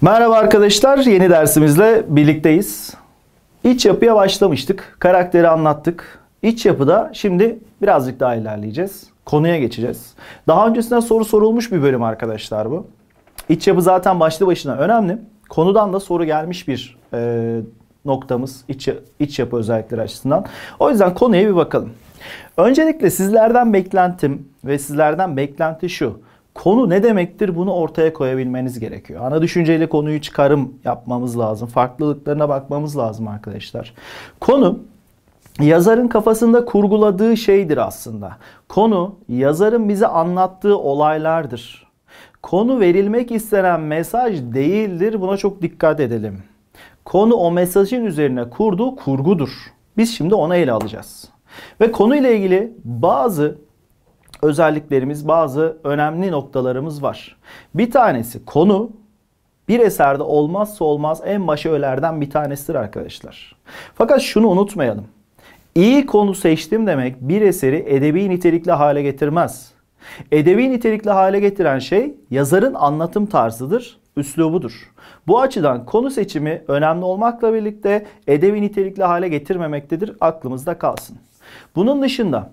Merhaba arkadaşlar, yeni dersimizle birlikteyiz. İç yapıya başlamıştık, karakteri anlattık. İç yapıda şimdi birazcık daha ilerleyeceğiz. Konuya geçeceğiz. Daha öncesinde soru sorulmuş bir bölüm arkadaşlar bu. İç yapı zaten başlı başına önemli. Konudan da soru gelmiş bir e, noktamız iç, iç yapı özellikleri açısından. O yüzden konuya bir bakalım. Öncelikle sizlerden beklentim ve sizlerden beklenti şu konu ne demektir bunu ortaya koyabilmeniz gerekiyor. Ana düşünceyle konuyu çıkarım yapmamız lazım. Farklılıklarına bakmamız lazım arkadaşlar. Konu yazarın kafasında kurguladığı şeydir aslında. Konu yazarın bize anlattığı olaylardır. Konu verilmek istenen mesaj değildir. Buna çok dikkat edelim. Konu o mesajın üzerine kurduğu kurgudur. Biz şimdi ona ele alacağız. Ve konuyla ilgili bazı özelliklerimiz, bazı önemli noktalarımız var. Bir tanesi konu bir eserde olmazsa olmaz en başı ölerden bir tanesidir arkadaşlar. Fakat şunu unutmayalım. İyi konu seçtim demek bir eseri edebi nitelikli hale getirmez. Edebi nitelikli hale getiren şey yazarın anlatım tarzıdır, üslubudur. Bu açıdan konu seçimi önemli olmakla birlikte edebi nitelikli hale getirmemektedir. Aklımızda kalsın. Bunun dışında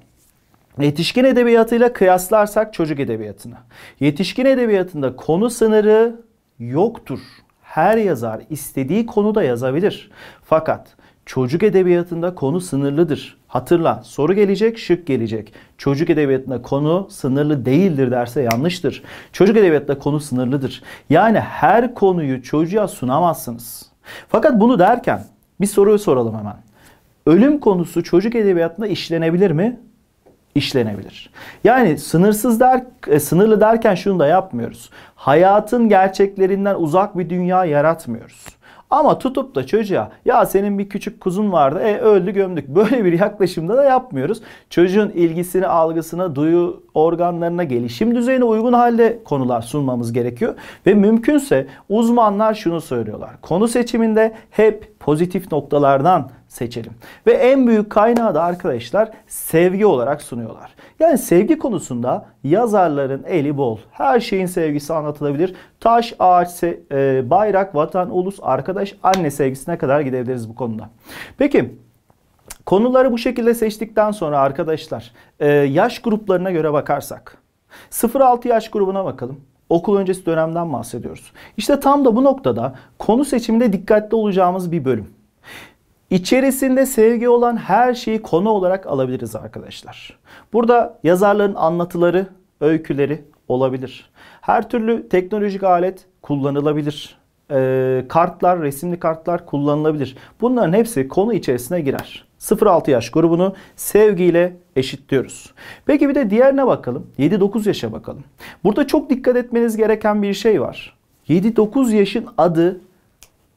Yetişkin edebiyatıyla kıyaslarsak çocuk edebiyatını. Yetişkin edebiyatında konu sınırı yoktur. Her yazar istediği konuda yazabilir. Fakat çocuk edebiyatında konu sınırlıdır. Hatırla soru gelecek, şık gelecek. Çocuk edebiyatında konu sınırlı değildir derse yanlıştır. Çocuk edebiyatında konu sınırlıdır. Yani her konuyu çocuğa sunamazsınız. Fakat bunu derken bir soruyu soralım hemen. Ölüm konusu çocuk edebiyatında işlenebilir mi? işlenebilir. Yani sınırsız der, e, sınırlı derken şunu da yapmıyoruz. Hayatın gerçeklerinden uzak bir dünya yaratmıyoruz. Ama tutup da çocuğa ya senin bir küçük kuzun vardı e öldü gömdük. Böyle bir yaklaşımda da yapmıyoruz. Çocuğun ilgisini, algısına, duyu organlarına, gelişim düzeyine uygun halde konular sunmamız gerekiyor. Ve mümkünse uzmanlar şunu söylüyorlar. Konu seçiminde hep pozitif noktalardan seçelim. Ve en büyük kaynağı da arkadaşlar sevgi olarak sunuyorlar. Yani sevgi konusunda yazarların eli bol. Her şeyin sevgisi anlatılabilir. Taş, ağaç, e, bayrak, vatan, ulus, arkadaş, anne sevgisine kadar gidebiliriz bu konuda. Peki konuları bu şekilde seçtikten sonra arkadaşlar e, yaş gruplarına göre bakarsak. 0-6 yaş grubuna bakalım okul öncesi dönemden bahsediyoruz. İşte tam da bu noktada konu seçiminde dikkatli olacağımız bir bölüm. İçerisinde sevgi olan her şeyi konu olarak alabiliriz arkadaşlar. Burada yazarların anlatıları, öyküleri olabilir. Her türlü teknolojik alet kullanılabilir. E, kartlar, resimli kartlar kullanılabilir. Bunların hepsi konu içerisine girer. 0-6 yaş grubunu sevgiyle eşitliyoruz. Peki bir de diğerine bakalım. 7-9 yaşa bakalım. Burada çok dikkat etmeniz gereken bir şey var. 7-9 yaşın adı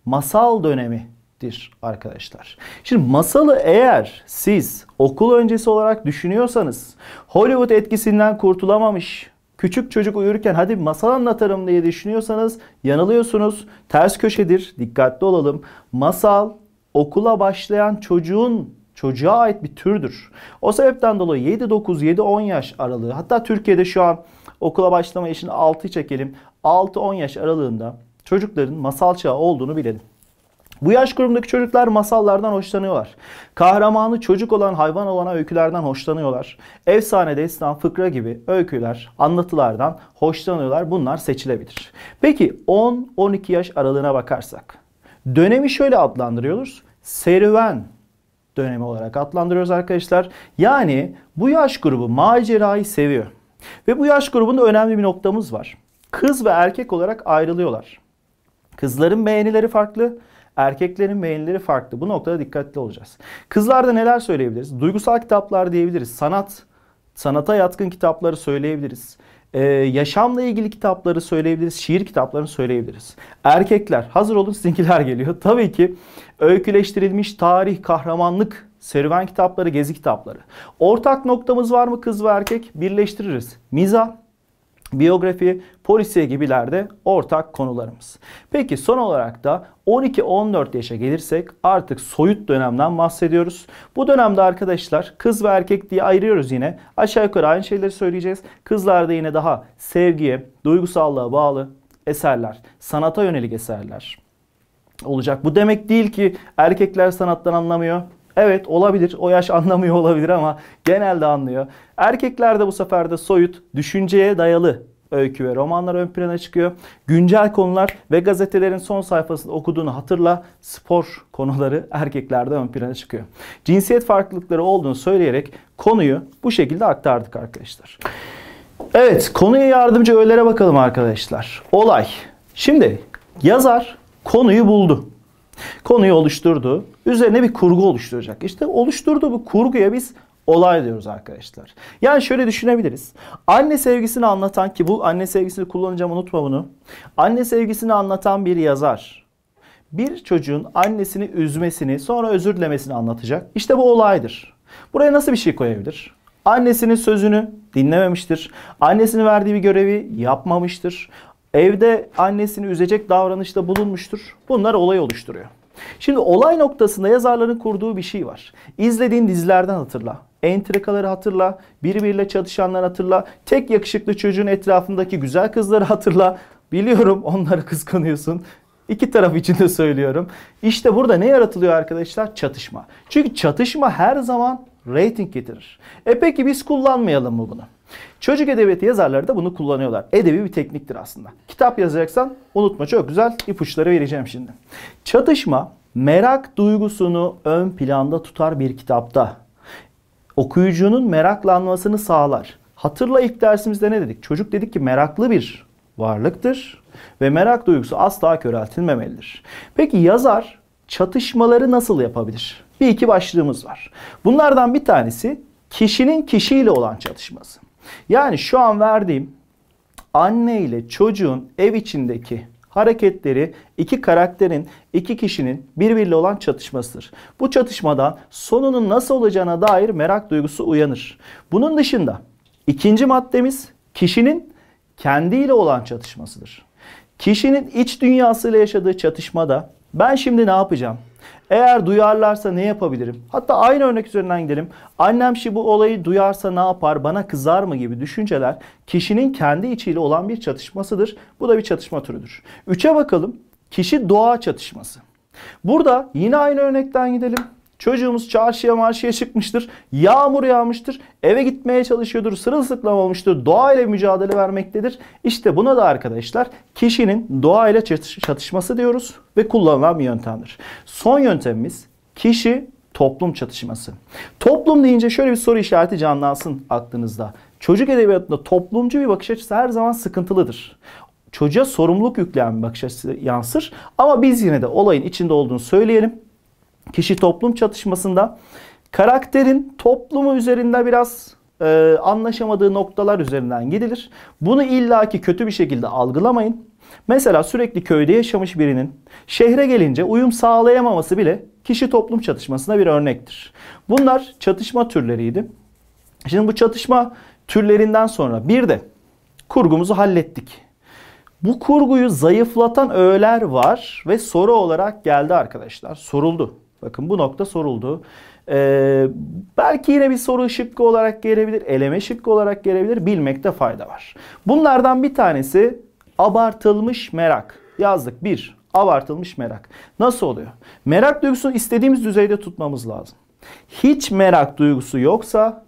masal dönemi eşittir arkadaşlar. Şimdi masalı eğer siz okul öncesi olarak düşünüyorsanız Hollywood etkisinden kurtulamamış küçük çocuk uyurken hadi masal anlatırım diye düşünüyorsanız yanılıyorsunuz. Ters köşedir dikkatli olalım. Masal okula başlayan çocuğun çocuğa ait bir türdür. O sebepten dolayı 7-9-7-10 yaş aralığı hatta Türkiye'de şu an okula başlama yaşını 6 çekelim. 6-10 yaş aralığında çocukların masal çağı olduğunu bilelim. Bu yaş grubundaki çocuklar masallardan hoşlanıyorlar. Kahramanı çocuk olan hayvan olana öykülerden hoşlanıyorlar. Efsane, destan, fıkra gibi öyküler, anlatılardan hoşlanıyorlar. Bunlar seçilebilir. Peki 10-12 yaş aralığına bakarsak. Dönemi şöyle adlandırıyoruz. Serüven dönemi olarak adlandırıyoruz arkadaşlar. Yani bu yaş grubu macerayı seviyor. Ve bu yaş grubunda önemli bir noktamız var. Kız ve erkek olarak ayrılıyorlar. Kızların beğenileri farklı, Erkeklerin beğenileri farklı. Bu noktada dikkatli olacağız. Kızlarda neler söyleyebiliriz? Duygusal kitaplar diyebiliriz. Sanat, sanata yatkın kitapları söyleyebiliriz. Ee, yaşamla ilgili kitapları söyleyebiliriz. Şiir kitaplarını söyleyebiliriz. Erkekler, hazır olun sizinkiler geliyor. Tabii ki öyküleştirilmiş tarih, kahramanlık serüven kitapları, gezi kitapları. Ortak noktamız var mı kız ve erkek? Birleştiririz. Miza biyografi, polisiye gibilerde ortak konularımız. Peki son olarak da 12-14 yaşa gelirsek artık soyut dönemden bahsediyoruz. Bu dönemde arkadaşlar kız ve erkek diye ayırıyoruz yine. Aşağı yukarı aynı şeyleri söyleyeceğiz. Kızlarda yine daha sevgiye, duygusallığa bağlı eserler, sanata yönelik eserler olacak. Bu demek değil ki erkekler sanattan anlamıyor Evet olabilir. O yaş anlamıyor olabilir ama genelde anlıyor. Erkeklerde bu sefer de soyut, düşünceye dayalı öykü ve romanlar ön plana çıkıyor. Güncel konular ve gazetelerin son sayfasında okuduğunu hatırla spor konuları erkeklerde ön plana çıkıyor. Cinsiyet farklılıkları olduğunu söyleyerek konuyu bu şekilde aktardık arkadaşlar. Evet konuya yardımcı öğelere bakalım arkadaşlar. Olay. Şimdi yazar konuyu buldu. Konuyu oluşturdu. Üzerine bir kurgu oluşturacak. İşte oluşturduğu bu kurguya biz olay diyoruz arkadaşlar. Yani şöyle düşünebiliriz. Anne sevgisini anlatan ki bu anne sevgisini kullanacağım unutma bunu. Anne sevgisini anlatan bir yazar. Bir çocuğun annesini üzmesini sonra özür dilemesini anlatacak. İşte bu olaydır. Buraya nasıl bir şey koyabilir? Annesinin sözünü dinlememiştir. Annesinin verdiği bir görevi yapmamıştır evde annesini üzecek davranışta bulunmuştur. Bunlar olay oluşturuyor. Şimdi olay noktasında yazarların kurduğu bir şey var. İzlediğin dizilerden hatırla. Entrikaları hatırla, birbiriyle çatışanları hatırla, tek yakışıklı çocuğun etrafındaki güzel kızları hatırla. Biliyorum onları kıskanıyorsun. İki taraf için de söylüyorum. İşte burada ne yaratılıyor arkadaşlar? Çatışma. Çünkü çatışma her zaman rating getirir. E peki biz kullanmayalım mı bunu? Çocuk edebiyatı yazarları da bunu kullanıyorlar. Edebi bir tekniktir aslında. Kitap yazacaksan unutma çok güzel ipuçları vereceğim şimdi. Çatışma merak duygusunu ön planda tutar bir kitapta. Okuyucunun meraklanmasını sağlar. Hatırla ilk dersimizde ne dedik? Çocuk dedik ki meraklı bir varlıktır ve merak duygusu asla köreltilmemelidir. Peki yazar çatışmaları nasıl yapabilir? Bir iki başlığımız var. Bunlardan bir tanesi kişinin kişiyle olan çatışması. Yani şu an verdiğim anne ile çocuğun ev içindeki hareketleri iki karakterin, iki kişinin birbiriyle olan çatışmasıdır. Bu çatışmadan sonunun nasıl olacağına dair merak duygusu uyanır. Bunun dışında ikinci maddemiz kişinin kendiyle olan çatışmasıdır. Kişinin iç dünyasıyla yaşadığı çatışmada ben şimdi ne yapacağım? Eğer duyarlarsa ne yapabilirim? Hatta aynı örnek üzerinden gidelim. Annem şimdi bu olayı duyarsa ne yapar? Bana kızar mı gibi düşünceler kişinin kendi içiyle olan bir çatışmasıdır. Bu da bir çatışma türüdür. Üçe bakalım. Kişi doğa çatışması. Burada yine aynı örnekten gidelim. Çocuğumuz çarşıya marşıya çıkmıştır. Yağmur yağmıştır. Eve gitmeye çalışıyordur. Sırılsıklam olmuştur. Doğa ile mücadele vermektedir. İşte buna da arkadaşlar kişinin doğa ile çatışması diyoruz ve kullanılan bir yöntemdir. Son yöntemimiz kişi toplum çatışması. Toplum deyince şöyle bir soru işareti canlansın aklınızda. Çocuk edebiyatında toplumcu bir bakış açısı her zaman sıkıntılıdır çocuğa sorumluluk yükleyen bir bakış açısı yansır. Ama biz yine de olayın içinde olduğunu söyleyelim kişi toplum çatışmasında karakterin toplumu üzerinde biraz e, anlaşamadığı noktalar üzerinden gidilir. Bunu illaki kötü bir şekilde algılamayın. Mesela sürekli köyde yaşamış birinin şehre gelince uyum sağlayamaması bile kişi toplum çatışmasına bir örnektir. Bunlar çatışma türleriydi. Şimdi bu çatışma türlerinden sonra bir de kurgumuzu hallettik. Bu kurguyu zayıflatan öğeler var ve soru olarak geldi arkadaşlar. Soruldu. Bakın bu nokta soruldu. Ee, belki yine bir soru şıkkı olarak gelebilir, eleme şıkkı olarak gelebilir. Bilmekte fayda var. Bunlardan bir tanesi abartılmış merak. Yazdık bir. Abartılmış merak. Nasıl oluyor? Merak duygusunu istediğimiz düzeyde tutmamız lazım. Hiç merak duygusu yoksa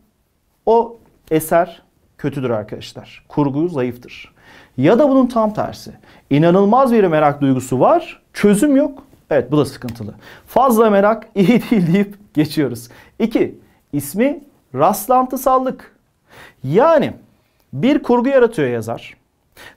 o eser kötüdür arkadaşlar. Kurgu zayıftır. Ya da bunun tam tersi. İnanılmaz bir merak duygusu var, çözüm yok. Evet bu da sıkıntılı. Fazla merak iyi değil deyip geçiyoruz. 2. İsmi rastlantısallık. Yani bir kurgu yaratıyor yazar.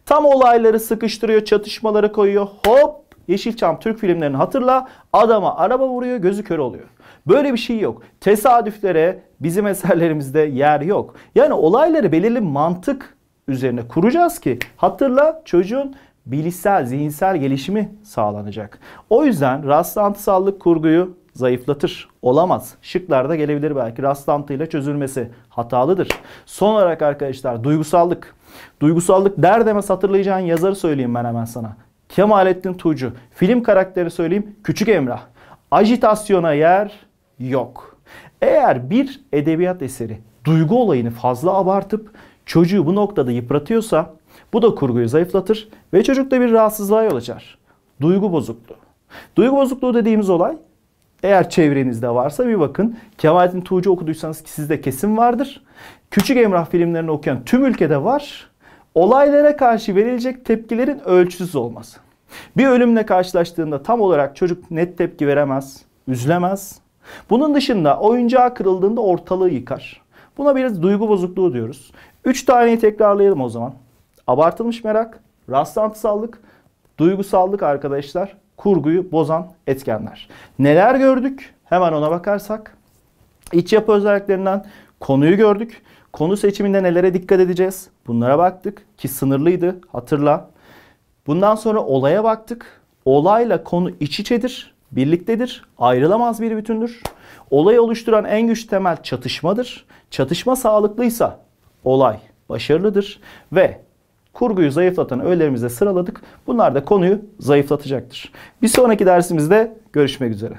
Tam olayları sıkıştırıyor, çatışmaları koyuyor. Hop Yeşilçam Türk filmlerini hatırla. Adama araba vuruyor, gözü kör oluyor. Böyle bir şey yok. Tesadüflere bizim eserlerimizde yer yok. Yani olayları belirli mantık üzerine kuracağız ki hatırla çocuğun bilişsel, zihinsel gelişimi sağlanacak. O yüzden rastlantısallık kurguyu zayıflatır. Olamaz. Şıklarda gelebilir belki. Rastlantıyla çözülmesi hatalıdır. Son olarak arkadaşlar duygusallık. Duygusallık der demez hatırlayacağın yazarı söyleyeyim ben hemen sana. Kemalettin Tuğcu. Film karakteri söyleyeyim. Küçük Emrah. Ajitasyona yer yok. Eğer bir edebiyat eseri duygu olayını fazla abartıp çocuğu bu noktada yıpratıyorsa bu da kurguyu zayıflatır ve çocukta bir rahatsızlığa yol açar. Duygu bozukluğu. Duygu bozukluğu dediğimiz olay eğer çevrenizde varsa bir bakın. Kemalettin Tuğcu okuduysanız ki sizde kesin vardır. Küçük Emrah filmlerini okuyan tüm ülkede var. Olaylara karşı verilecek tepkilerin ölçüsüz olması. Bir ölümle karşılaştığında tam olarak çocuk net tepki veremez, üzülemez. Bunun dışında oyuncağı kırıldığında ortalığı yıkar. Buna biraz duygu bozukluğu diyoruz. Üç taneyi tekrarlayalım o zaman. Abartılmış merak, rastlantısallık, duygusallık arkadaşlar kurguyu bozan etkenler. Neler gördük? Hemen ona bakarsak iç yapı özelliklerinden konuyu gördük. Konu seçiminde nelere dikkat edeceğiz? Bunlara baktık ki sınırlıydı hatırla. Bundan sonra olaya baktık. Olayla konu iç içedir, birliktedir, ayrılamaz bir bütündür. Olayı oluşturan en güç temel çatışmadır. Çatışma sağlıklıysa olay başarılıdır ve Kurguyu zayıflatan öğelerimizi sıraladık. Bunlar da konuyu zayıflatacaktır. Bir sonraki dersimizde görüşmek üzere.